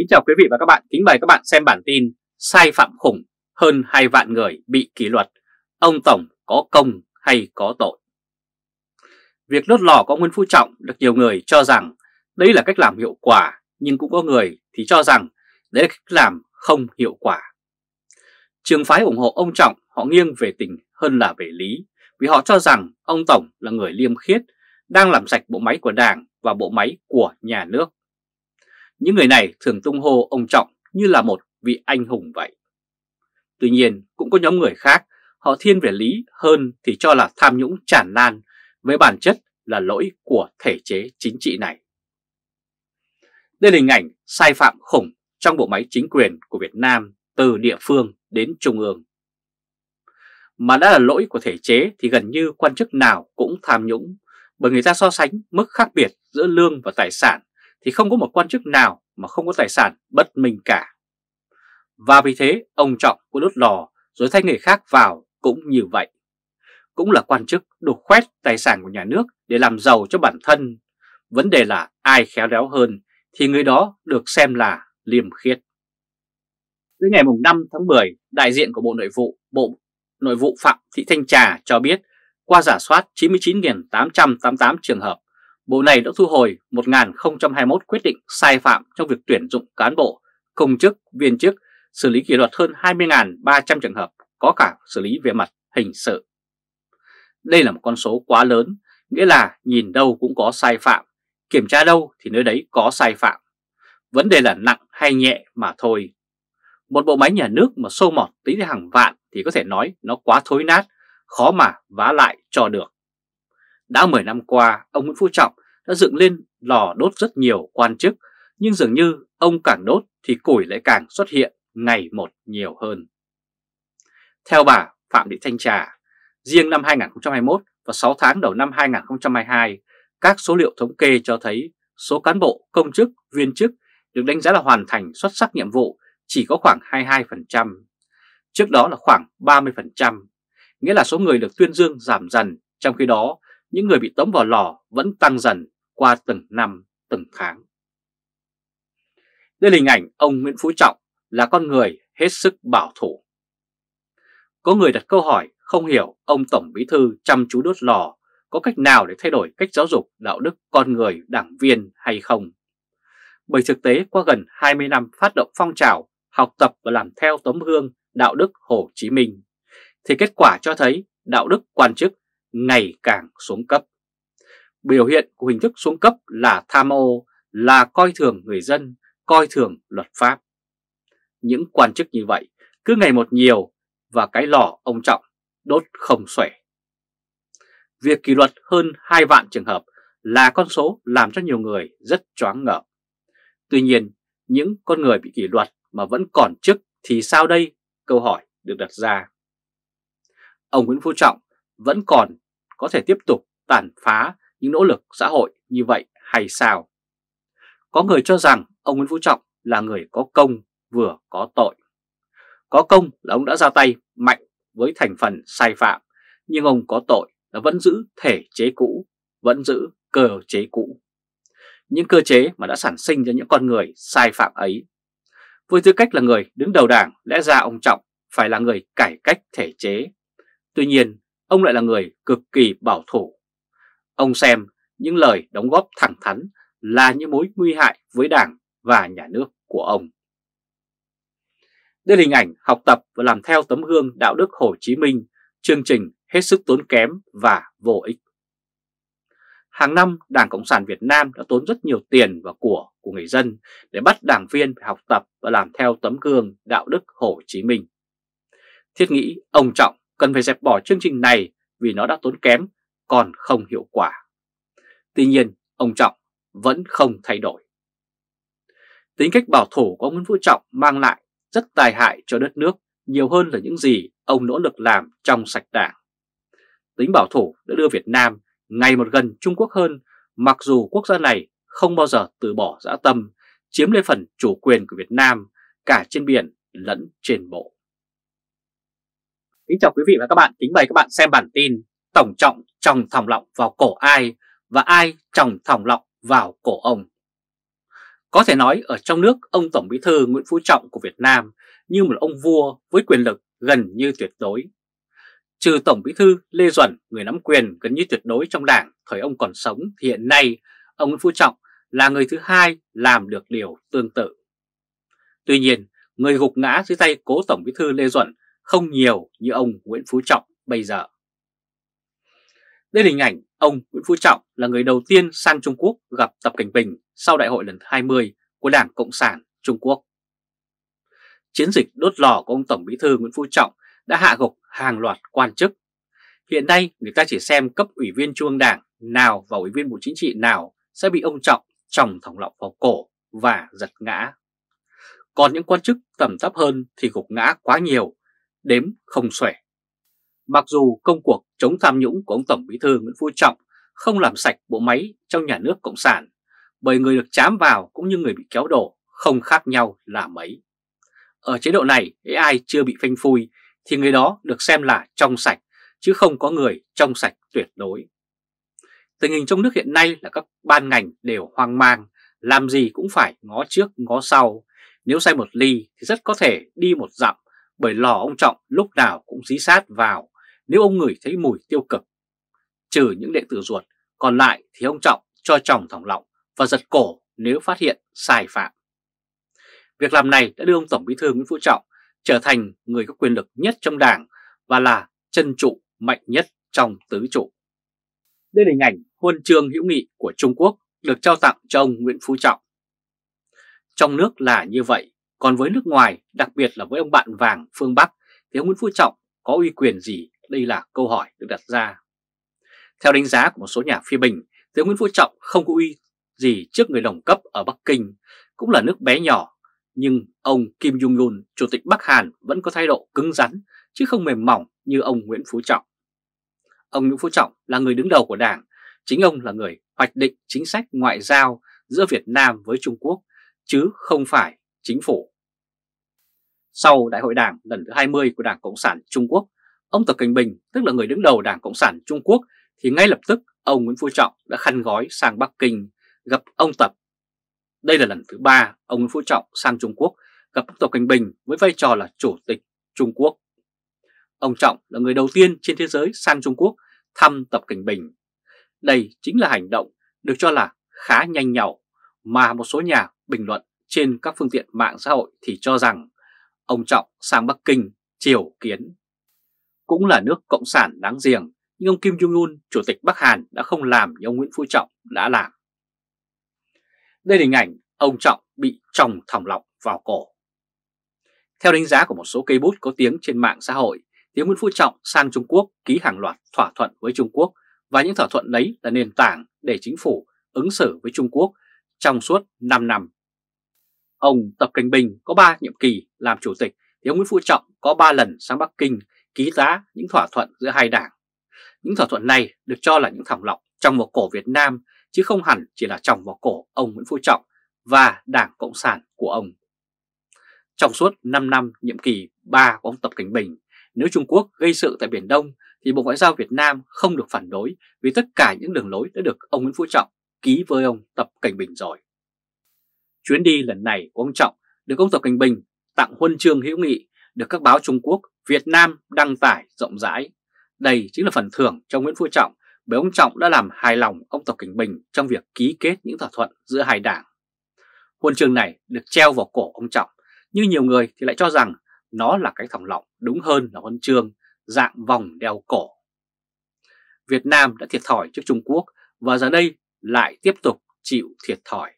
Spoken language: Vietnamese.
Kính chào quý vị và các bạn, kính mời các bạn xem bản tin Sai phạm khủng hơn 2 vạn người bị kỷ luật, ông Tổng có công hay có tội? Việc đốt lò có Nguyễn Phú Trọng được nhiều người cho rằng đây là cách làm hiệu quả, nhưng cũng có người thì cho rằng đấy là cách làm không hiệu quả. Trường phái ủng hộ ông Trọng họ nghiêng về tình hơn là về lý, vì họ cho rằng ông Tổng là người liêm khiết, đang làm sạch bộ máy của đảng và bộ máy của nhà nước. Những người này thường tung hô ông Trọng như là một vị anh hùng vậy. Tuy nhiên, cũng có nhóm người khác, họ thiên về lý hơn thì cho là tham nhũng tràn lan với bản chất là lỗi của thể chế chính trị này. Đây là hình ảnh sai phạm khủng trong bộ máy chính quyền của Việt Nam từ địa phương đến trung ương. Mà đã là lỗi của thể chế thì gần như quan chức nào cũng tham nhũng bởi người ta so sánh mức khác biệt giữa lương và tài sản thì không có một quan chức nào mà không có tài sản bất minh cả. Và vì thế ông Trọng cũng đốt lò rồi thay người khác vào cũng như vậy. Cũng là quan chức đục khoét tài sản của nhà nước để làm giàu cho bản thân. Vấn đề là ai khéo léo hơn thì người đó được xem là liêm khiết. Tới ngày 5 tháng 10, đại diện của Bộ Nội vụ, Bộ Nội vụ Phạm Thị Thanh Trà cho biết qua giả soát 99.888 trường hợp Bộ này đã thu hồi 1021 quyết định sai phạm trong việc tuyển dụng cán bộ, công chức, viên chức, xử lý kỷ luật hơn 20.300 trường hợp, có cả xử lý về mặt hình sự. Đây là một con số quá lớn, nghĩa là nhìn đâu cũng có sai phạm, kiểm tra đâu thì nơi đấy có sai phạm. Vấn đề là nặng hay nhẹ mà thôi. Một bộ máy nhà nước mà sâu mọt tính hàng vạn thì có thể nói nó quá thối nát, khó mà vá lại cho được. Đã 10 năm qua, ông Nguyễn Phú Trọng đã dựng lên lò đốt rất nhiều quan chức, nhưng dường như ông càng đốt thì củi lại càng xuất hiện ngày một nhiều hơn. Theo bà Phạm Thị Thanh Trà, riêng năm 2021 và 6 tháng đầu năm 2022, các số liệu thống kê cho thấy số cán bộ, công chức, viên chức được đánh giá là hoàn thành xuất sắc nhiệm vụ chỉ có khoảng 22%, trước đó là khoảng 30%, nghĩa là số người được tuyên dương giảm dần, trong khi đó những người bị tống vào lò vẫn tăng dần qua từng năm, từng tháng. Đây là hình ảnh ông Nguyễn Phú Trọng là con người hết sức bảo thủ. Có người đặt câu hỏi không hiểu ông Tổng Bí Thư chăm chú đốt lò có cách nào để thay đổi cách giáo dục đạo đức con người đảng viên hay không. Bởi thực tế qua gần 20 năm phát động phong trào học tập và làm theo tấm gương đạo đức Hồ Chí Minh, thì kết quả cho thấy đạo đức quan chức ngày càng xuống cấp. Biểu hiện của hình thức xuống cấp là tham ô, là coi thường người dân, coi thường luật pháp. Những quan chức như vậy cứ ngày một nhiều và cái lò ông Trọng đốt không xuể. Việc kỷ luật hơn 2 vạn trường hợp là con số làm cho nhiều người rất choáng ngợp. Tuy nhiên, những con người bị kỷ luật mà vẫn còn chức thì sao đây? Câu hỏi được đặt ra. Ông Nguyễn Phú Trọng vẫn còn có thể tiếp tục tàn phá những nỗ lực xã hội như vậy hay sao? Có người cho rằng ông Nguyễn Phú Trọng là người có công vừa có tội. Có công là ông đã ra tay mạnh với thành phần sai phạm, nhưng ông có tội là vẫn giữ thể chế cũ, vẫn giữ cơ chế cũ. Những cơ chế mà đã sản sinh ra những con người sai phạm ấy. Với tư cách là người đứng đầu đảng, lẽ ra ông Trọng phải là người cải cách thể chế. Tuy nhiên, ông lại là người cực kỳ bảo thủ. Ông xem những lời đóng góp thẳng thắn là những mối nguy hại với đảng và nhà nước của ông. Đây là hình ảnh học tập và làm theo tấm gương đạo đức Hồ Chí Minh, chương trình hết sức tốn kém và vô ích. Hàng năm, Đảng Cộng sản Việt Nam đã tốn rất nhiều tiền và của của người dân để bắt đảng viên phải học tập và làm theo tấm gương đạo đức Hồ Chí Minh. Thiết nghĩ ông Trọng cần phải dẹp bỏ chương trình này vì nó đã tốn kém, còn không hiệu quả. Tuy nhiên, ông Trọng vẫn không thay đổi. Tính cách bảo thủ của ông Nguyễn Phú Trọng mang lại rất tai hại cho đất nước nhiều hơn là những gì ông nỗ lực làm trong sạch đảng. Tính bảo thủ đã đưa Việt Nam ngày một gần Trung Quốc hơn, mặc dù quốc gia này không bao giờ từ bỏ dã tâm, chiếm lấy phần chủ quyền của Việt Nam cả trên biển lẫn trên bộ. Kính chào quý vị và các bạn, kính mời các bạn xem bản tin Tổng trọng tròng thòng lọng vào cổ ai và ai tròng thòng lọng vào cổ ông. Có thể nói ở trong nước ông Tổng Bí Thư Nguyễn Phú Trọng của Việt Nam như một ông vua với quyền lực gần như tuyệt đối. Trừ Tổng Bí Thư Lê Duẩn, người nắm quyền gần như tuyệt đối trong đảng thời ông còn sống thì hiện nay ông Nguyễn Phú Trọng là người thứ hai làm được điều tương tự. Tuy nhiên, người gục ngã dưới tay cố Tổng Bí Thư Lê Duẩn không nhiều như ông Nguyễn Phú Trọng bây giờ. Đây là hình ảnh ông Nguyễn Phú Trọng là người đầu tiên sang Trung Quốc gặp Tập Cảnh Bình sau đại hội lần 20 của Đảng Cộng sản Trung Quốc. Chiến dịch đốt lò của ông Tổng Bí thư Nguyễn Phú Trọng đã hạ gục hàng loạt quan chức. Hiện nay người ta chỉ xem cấp ủy viên Trung ương Đảng nào và ủy viên Bộ Chính trị nào sẽ bị ông Trọng tròng thòng lọng vào cổ và giật ngã. Còn những quan chức tầm thấp hơn thì gục ngã quá nhiều đếm không xuể. Mặc dù công cuộc chống tham nhũng của ông Tổng Bí thư Nguyễn Phú Trọng không làm sạch bộ máy trong nhà nước Cộng sản, bởi người được chám vào cũng như người bị kéo đổ không khác nhau là mấy. Ở chế độ này, ai chưa bị phanh phui thì người đó được xem là trong sạch, chứ không có người trong sạch tuyệt đối. Tình hình trong nước hiện nay là các ban ngành đều hoang mang, làm gì cũng phải ngó trước ngó sau. Nếu sai một ly thì rất có thể đi một dặm bởi lò ông Trọng lúc nào cũng dí sát vào nếu ông ngửi thấy mùi tiêu cực. Trừ những đệ tử ruột, còn lại thì ông Trọng cho chồng thòng lọng và giật cổ nếu phát hiện sai phạm. Việc làm này đã đưa ông Tổng Bí thư Nguyễn Phú Trọng trở thành người có quyền lực nhất trong đảng và là chân trụ mạnh nhất trong tứ trụ. Đây là hình ảnh huân chương hữu nghị của Trung Quốc được trao tặng cho ông Nguyễn Phú Trọng. Trong nước là như vậy, còn với nước ngoài, đặc biệt là với ông bạn vàng phương Bắc, thì ông Nguyễn Phú Trọng có uy quyền gì? Đây là câu hỏi được đặt ra. Theo đánh giá của một số nhà phê bình, thì ông Nguyễn Phú Trọng không có uy gì trước người đồng cấp ở Bắc Kinh, cũng là nước bé nhỏ. Nhưng ông Kim Jong-un, Chủ tịch Bắc Hàn vẫn có thái độ cứng rắn, chứ không mềm mỏng như ông Nguyễn Phú Trọng. Ông Nguyễn Phú Trọng là người đứng đầu của Đảng, chính ông là người hoạch định chính sách ngoại giao giữa Việt Nam với Trung Quốc, chứ không phải chính phủ. Sau Đại hội Đảng lần thứ 20 của Đảng Cộng sản Trung Quốc, ông Tập Cận Bình, tức là người đứng đầu Đảng Cộng sản Trung Quốc, thì ngay lập tức ông Nguyễn Phú Trọng đã khăn gói sang Bắc Kinh gặp ông Tập. Đây là lần thứ ba ông Nguyễn Phú Trọng sang Trung Quốc gặp ông Tập Cận Bình với vai trò là Chủ tịch Trung Quốc. Ông Trọng là người đầu tiên trên thế giới sang Trung Quốc thăm Tập Cận Bình. Đây chính là hành động được cho là khá nhanh nhảu mà một số nhà bình luận trên các phương tiện mạng xã hội thì cho rằng ông Trọng sang Bắc Kinh triều kiến. Cũng là nước cộng sản đáng giềng, nhưng ông Kim Jong-un, Chủ tịch Bắc Hàn đã không làm như ông Nguyễn Phú Trọng đã làm. Đây là hình ảnh ông Trọng bị trồng thòng lọng vào cổ. Theo đánh giá của một số cây bút có tiếng trên mạng xã hội, thì Nguyễn Phú Trọng sang Trung Quốc ký hàng loạt thỏa thuận với Trung Quốc và những thỏa thuận đấy là nền tảng để chính phủ ứng xử với Trung Quốc trong suốt 5 năm Ông Tập Cảnh Bình có 3 nhiệm kỳ làm chủ tịch thì ông Nguyễn Phú Trọng có 3 lần sang Bắc Kinh ký giá những thỏa thuận giữa hai đảng. Những thỏa thuận này được cho là những thảm lọc trong một cổ Việt Nam chứ không hẳn chỉ là trong một cổ ông Nguyễn Phú Trọng và Đảng Cộng sản của ông. Trong suốt 5 năm nhiệm kỳ 3 của ông Tập Cảnh Bình, nếu Trung Quốc gây sự tại Biển Đông thì Bộ Ngoại giao Việt Nam không được phản đối vì tất cả những đường lối đã được ông Nguyễn Phú Trọng ký với ông Tập Cảnh Bình rồi. Chuyến đi lần này của ông Trọng được ông Tập Cảnh Bình tặng huân chương hữu nghị được các báo Trung Quốc, Việt Nam đăng tải rộng rãi. Đây chính là phần thưởng cho Nguyễn Phú Trọng bởi ông Trọng đã làm hài lòng ông Tập Cảnh Bình trong việc ký kết những thỏa thuận giữa hai đảng. Huân chương này được treo vào cổ ông Trọng, nhưng nhiều người thì lại cho rằng nó là cái thòng lọng đúng hơn là huân chương dạng vòng đeo cổ. Việt Nam đã thiệt thòi trước Trung Quốc và giờ đây lại tiếp tục chịu thiệt thòi.